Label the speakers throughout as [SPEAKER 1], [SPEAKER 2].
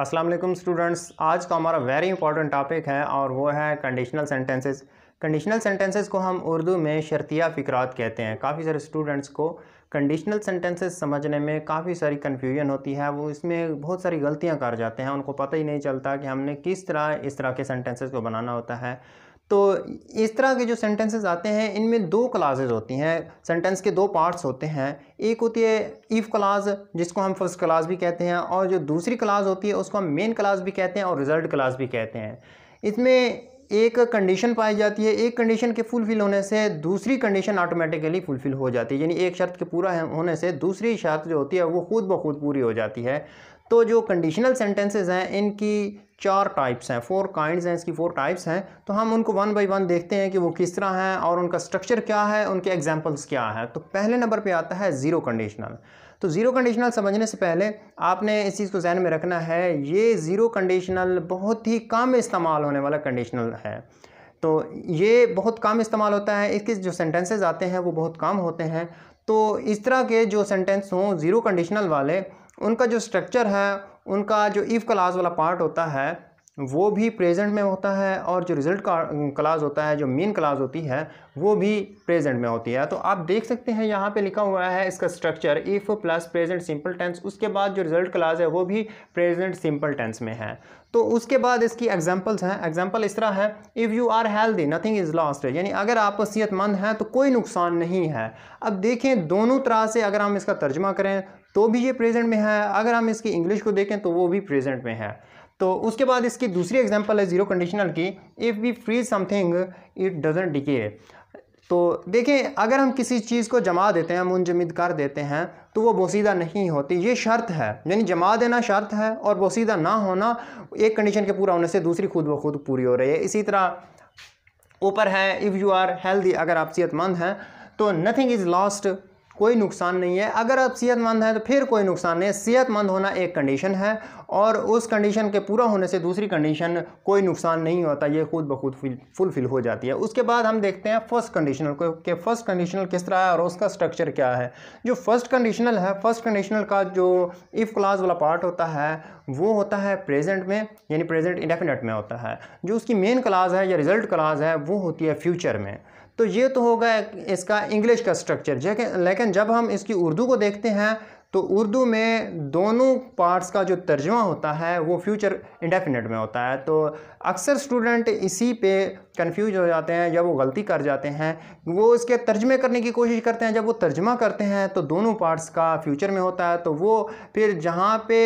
[SPEAKER 1] अस्सलाम वालेकुम स्टूडेंट्स आज का हमारा वेरी इंपॉर्टेंट टॉपिक है और वो है कंडीशनल सेंटेंसेस कंडीशनल सेंटेंसेस को हम उर्दू में शर्तिया फ़िक्रात कहते हैं काफ़ी सारे स्टूडेंट्स को कंडीशनल सेंटेंसेस समझने में काफ़ी सारी कन्फ्यूजन होती है वो इसमें बहुत सारी गलतियाँ कर जाते हैं उनको पता ही नहीं चलता कि हमने किस तरह इस तरह के सेंटेंसेस को बनाना होता है तो इस तरह के जो सेंटेंसेस आते हैं इनमें दो क्लासेज होती हैं सेंटेंस के दो पार्ट्स होते हैं एक होती है इफ़ क्लास जिसको हम फर्स्ट क्लास भी कहते हैं और जो दूसरी क्लास होती है उसको हम मेन क्लास भी कहते हैं और रिजल्ट क्लास भी कहते हैं इसमें एक कंडीशन पाई जाती है एक कंडीशन के फुलफ़िल होने से दूसरी कंडीशन ऑटोमेटिकली फुलफ़िल हो जाती है यानी एक शर्त के पूरा होने से दूसरी शर्त जो होती है वो खुद ब खुद पूरी हो जाती है तो जो कंडीशनल सेंटेंसेज हैं इनकी चार टाइप्स हैं फोर काइंड हैं इसकी फोर टाइप्स हैं तो हम उनको वन बाई वन देखते हैं कि वो किस तरह हैं और उनका स्ट्रक्चर क्या है उनके एग्जाम्पल्स क्या हैं तो पहले नंबर पर आता है ज़ीरो कंडीशनल तो ज़ीरो कंडीशनल समझने से पहले आपने इस चीज़ को जहन में रखना है ये ज़ीरो कंडीशनल बहुत ही कम इस्तेमाल होने वाला कंडीशनल है तो ये बहुत कम इस्तेमाल होता है इसके जो सेंटेंसेज आते हैं वो बहुत कम होते हैं तो इस तरह के जो सेंटेंस हों ज़ीरो कंडीशनल वाले उनका जो स्ट्रक्चर है उनका जो इफ़ क्लास वाला पार्ट होता है वो भी प्रेजेंट में होता है और जो रिजल्ट क्लास होता है जो मेन क्लास होती है वो भी प्रेजेंट में होती है तो आप देख सकते हैं यहाँ पे लिखा हुआ है इसका structure if plus present simple tense उसके बाद जो रिजल्ट क्लास है वो भी प्रेजेंट सिंपल टेंस में है तो उसके बाद इसकी एग्जाम्पल्स हैं एग्जाम्पल इस तरह है if you are healthy nothing is lost यानी अगर आप सेहतमंद हैं तो कोई नुकसान नहीं है अब देखें दोनों तरह से अगर हम इसका तर्जमा करें तो भी ये प्रेजेंट में है अगर हम इसकी इंग्लिश को देखें तो वो भी प्रेजेंट में है तो उसके बाद इसकी दूसरी एग्जांपल है ज़ीरो कंडीशनल की if we freeze something it doesn't decay तो देखें अगर हम किसी चीज़ को जमा देते हैं मुंजमद कर देते हैं तो वो बोसीदा नहीं होती ये शर्त है यानी जमा देना शर्त है और बोसीदा ना होना एक कंडीशन के पूरा होने से दूसरी खुद ब खुद पूरी हो रही है इसी तरह ऊपर है इफ़ यू आर हेल्दी अगर आप सेहतमंद हैं तो नथिंग इज़ लॉस्ट कोई नुकसान नहीं है अगर आप सेहतमंद हैं तो फिर कोई नुकसान नहीं है सेहतमंद होना एक कंडीशन है और उस कंडीशन के पूरा होने से दूसरी कंडीशन कोई नुकसान नहीं होता ये खुद ब खुद फुलफिल हो जाती है उसके बाद हम देखते हैं फर्स्ट कंडीशनल को कि फर्स्ट कंडीशनल किस तरह है और उसका स्ट्रक्चर क्या है जो फर्स्ट कंडीशनल है फर्स्ट कंडीशनल का जो इफ़ क्लास वाला पार्ट होता है वो होता है प्रेजेंट में यानी प्रेजेंट इंडेफिनेट में होता है जो उसकी मेन क्लास है या रिजल्ट क्लास है वो होती है फ्यूचर में तो ये तो होगा इसका इंग्लिश का स्ट्रक्चर लेकिन जब हम इसकी उर्दू को देखते हैं तो उर्दू में दोनों पार्ट्स का जो तर्जमा होता है वो फ्यूचर इंडेफिनेट में होता है तो अक्सर स्टूडेंट इसी पे कंफ्यूज हो जाते हैं जब वो गलती कर जाते हैं वो इसके तर्जमे करने की कोशिश करते हैं जब वो तर्जमा करते हैं तो दोनों पार्ट्स का फ्यूचर में होता है तो वो फिर जहाँ पे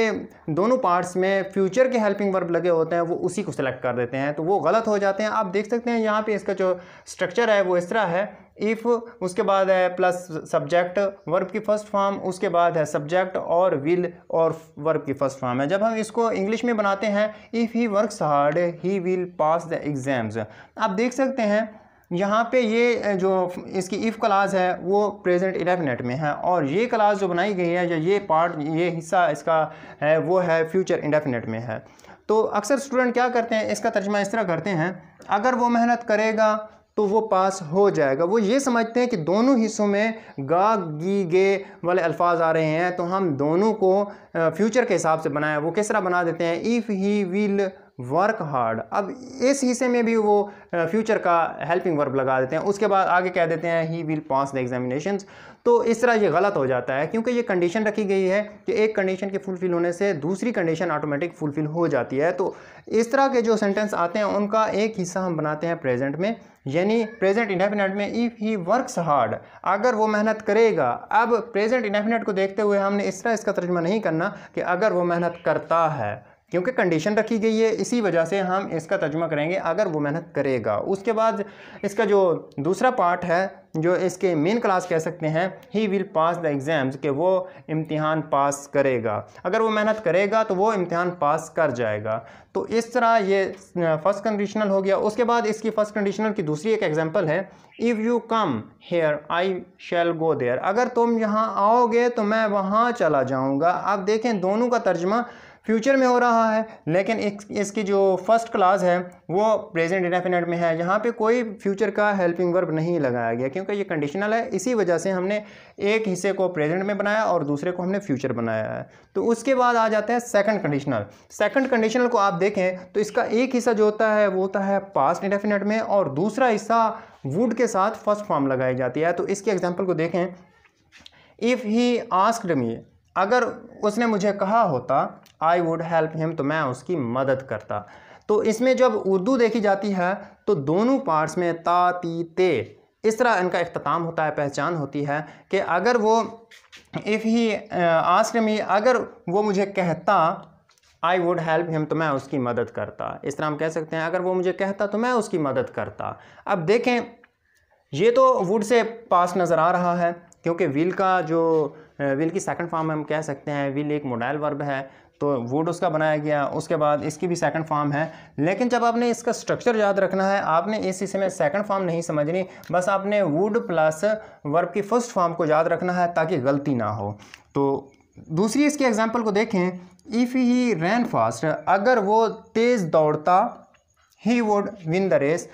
[SPEAKER 1] दोनों पार्ट्स में फ्यूचर के हेल्पिंग वर्ब लगे होते हैं वो उसी को सिलेक्ट कर देते हैं तो वो गलत हो जाते हैं आप देख सकते हैं यहाँ पर इसका जो स्ट्रक्चर है वो इस तरह है इफ़ उसके बाद है प्लस सब्जेक्ट वर्ब की फर्स्ट फॉर्म उसके बाद है सब्जेक्ट और विल और वर्ब की फर्स्ट फॉर्म है जब हम इसको इंग्लिश में बनाते हैं if he work hard he will pass the exams आप देख सकते हैं यहाँ पे ये जो इसकी इफ़ क्लास है वो प्रेजेंट इलेवनेट में है और ये क्लास जो बनाई गई है या ये पार्ट ये हिस्सा इसका है वो है फ्यूचर इंडेफिनेट में है तो अक्सर स्टूडेंट क्या करते हैं इसका तर्जमा इस तरह करते हैं अगर वो मेहनत करेगा तो वो पास हो जाएगा वो ये समझते हैं कि दोनों हिस्सों में गा गी गे वाले अल्फाज आ रहे हैं तो हम दोनों को फ्यूचर के हिसाब से बनाए वो किस तरह बना देते हैं if he will work hard अब इस हिस्से में भी वो फ्यूचर का हेल्पिंग वर्ब लगा देते हैं उसके बाद आगे कह देते हैं he will pass the examination तो इस तरह ये गलत हो जाता है क्योंकि ये कंडीशन रखी गई है कि एक कंडीशन के फुलफ़िल होने से दूसरी कंडीशन ऑटोमेटिक फुलफ़िल हो जाती है तो इस तरह के जो सेंटेंस आते हैं उनका एक हिस्सा हम बनाते हैं प्रेजेंट में यानी प्रेजेंट इंडेफिनेट में इफ़ ही वर्क्स हार्ड अगर वो मेहनत करेगा अब प्रेजेंट इंडेफिनेट को देखते हुए हमने इस तरह इसका तर्जमा नहीं करना कि अगर वो मेहनत करता है क्योंकि कंडीशन रखी गई है इसी वजह से हम इसका तर्जमा करेंगे अगर वो मेहनत करेगा उसके बाद इसका जो दूसरा पार्ट है जो इसके मेन क्लास कह सकते हैं he will pass the exams कि वो इम्तिहान पास करेगा अगर वो मेहनत करेगा तो वो इम्तिहान पास कर जाएगा तो इस तरह ये फर्स्ट कंडीशनल हो गया उसके बाद इसकी फर्स्ट कंडीशनल की दूसरी एक एग्ज़ाम्पल है if you come here I shall go there अगर तुम यहाँ आओगे तो मैं वहाँ चला जाऊँगा आप देखें दोनों का तर्जमा फ्यूचर में हो रहा है लेकिन इस, इसकी जो फर्स्ट क्लास है वो प्रेजेंट इनफिनेट में है यहाँ पे कोई फ्यूचर का हेल्पिंग वर्ब नहीं लगाया गया क्योंकि ये कंडीशनल है इसी वजह से हमने एक हिस्से को प्रेजेंट में बनाया और दूसरे को हमने फ्यूचर बनाया है तो उसके बाद आ जाता है सेकंड कंडीशनल सेकंड कंडीशनल को आप देखें तो इसका एक हिस्सा जो होता है वो होता है पास्ट इंडेफिनेट में और दूसरा हिस्सा वुड के साथ फर्स्ट फॉर्म लगाई जाती है तो इसके एग्जाम्पल को देखें इफ़ ही आस्कड मी अगर उसने मुझे कहा होता आई वुड हेल्प हिम तो मैं उसकी मदद करता तो इसमें जब उर्दू देखी जाती है तो दोनों पार्ट्स में ता ती ते इस तरह इनका अख्ताम होता है पहचान होती है कि अगर वो इफ़ ही आस्क मी अगर वो मुझे कहता आई वुड हेल्प हिम तो मैं उसकी मदद करता इस तरह हम कह सकते हैं अगर वो मुझे कहता तो मैं उसकी मदद करता अब देखें ये तो वुड से पास नज़र आ रहा है क्योंकि विल का जो विल की सेकंड फॉर्म हम कह सकते हैं विल एक मोडाइल वर्ब है तो वुड उसका बनाया गया उसके बाद इसकी भी सेकंड फॉर्म है लेकिन जब आपने इसका स्ट्रक्चर याद रखना है आपने इस हिस्से में सेकंड फॉर्म नहीं समझनी बस आपने वुड प्लस वर्ब की फर्स्ट फॉर्म को याद रखना है ताकि गलती ना हो तो दूसरी इसकी एग्जाम्पल को देखें इफ़ ही रैन फास्ट अगर वो तेज़ दौड़ता he would win the race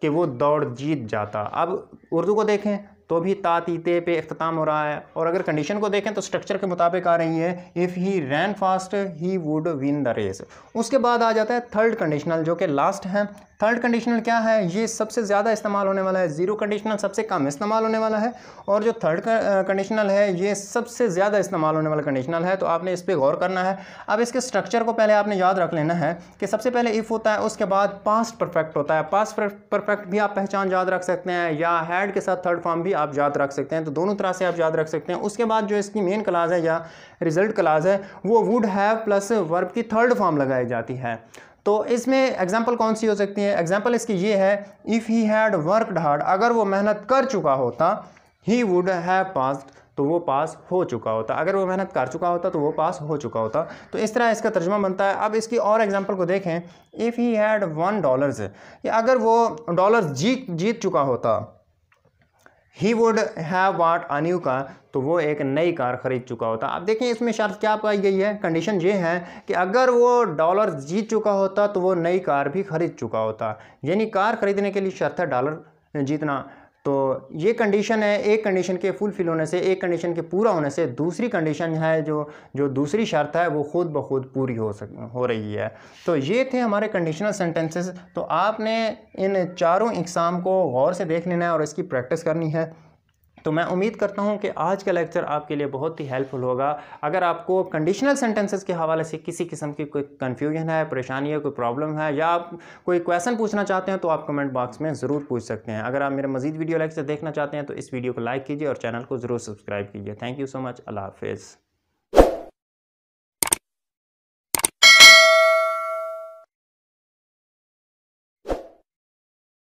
[SPEAKER 1] कि वो दौड़ जीत जाता अब उर्दू को देखें तो भी तातीते पे अख्ताम हो रहा है और अगर कंडीशन को देखें तो स्ट्रक्चर के मुताबिक आ रही है if he ran fast he would win the race उसके बाद आ जाता है थर्ड कंडीशनल जो कि लास्ट है थर्ड कंडीशनल क्या है ये सबसे ज़्यादा इस्तेमाल होने वाला है ज़ीरो कंडीशनल सबसे कम इस्तेमाल होने वाला है और जो थर्ड कंडीशनल है ये सबसे ज़्यादा इस्तेमाल होने वाला कंडीशनल है तो आपने इस पर गौर करना है अब इसके स्ट्रक्चर को पहले आपने याद रख लेना है कि सबसे पहले इफ़ होता है उसके बाद पास्ट परफेक्ट होता है पास्ट परफेक्ट भी आप पहचान याद रख सकते हैं या हैड के साथ थर्ड फॉर्म भी आप याद रख सकते हैं तो दोनों तरह से आप याद रख सकते हैं उसके बाद जो इसकी मेन क्लास है या रिजल्ट क्लास है वो वुड हैव प्लस वर्ब की थर्ड फॉर्म लगाई जाती है तो इसमें एग्जाम्पल कौन सी हो सकती है एग्जाम्पल इसकी ये है if he had worked hard अगर वो मेहनत कर चुका होता ही वुड हैव पास्ड तो वो पास हो चुका होता अगर वो मेहनत कर चुका होता तो वो पास हो चुका होता तो इस तरह इसका तर्जमा बनता है अब इसकी और एग्जांपल को देखें if he had one dollars अगर वो डॉलर जीत जीत चुका होता he would have what a new car तो वो एक नई कार खरीद चुका होता आप देखें इसमें शर्त क्या पाई गई है कंडीशन ये है कि अगर वो डॉलर जीत चुका होता तो वो नई कार भी खरीद चुका होता यानी कार खरीदने के लिए शर्त है डॉलर जीतना तो ये कंडीशन है एक कंडीशन के फुलफिल होने से एक कंडीशन के पूरा होने से दूसरी कंडीशन है जो जो दूसरी शर्त है वो खुद ब खुद पूरी हो सक हो रही है तो ये थे हमारे कंडीशनल सेंटेंसेस तो आपने इन चारों एग्ज़ाम को गौर से देख लेना है और इसकी प्रैक्टिस करनी है तो मैं उम्मीद करता हूँ कि आज का लेक्चर आपके लिए बहुत ही हेल्पफुल होगा अगर आपको कंडीशनल सेंटेंसेस के हवाले से किसी किस्म की कोई कन्फ्यूजन है परेशानी है कोई प्रॉब्लम है या आप कोई क्वेश्चन पूछना चाहते हैं तो आप कमेंट बॉक्स में ज़रूर पूछ सकते हैं अगर आप मेरे मजीद वीडियो लेक्चर देखना चाहते हैं तो इस वीडियो को लाइक कीजिए और चैनल को ज़रूर सब्सक्राइब कीजिए थैंक यू सो मच अल्लाह हाफिज़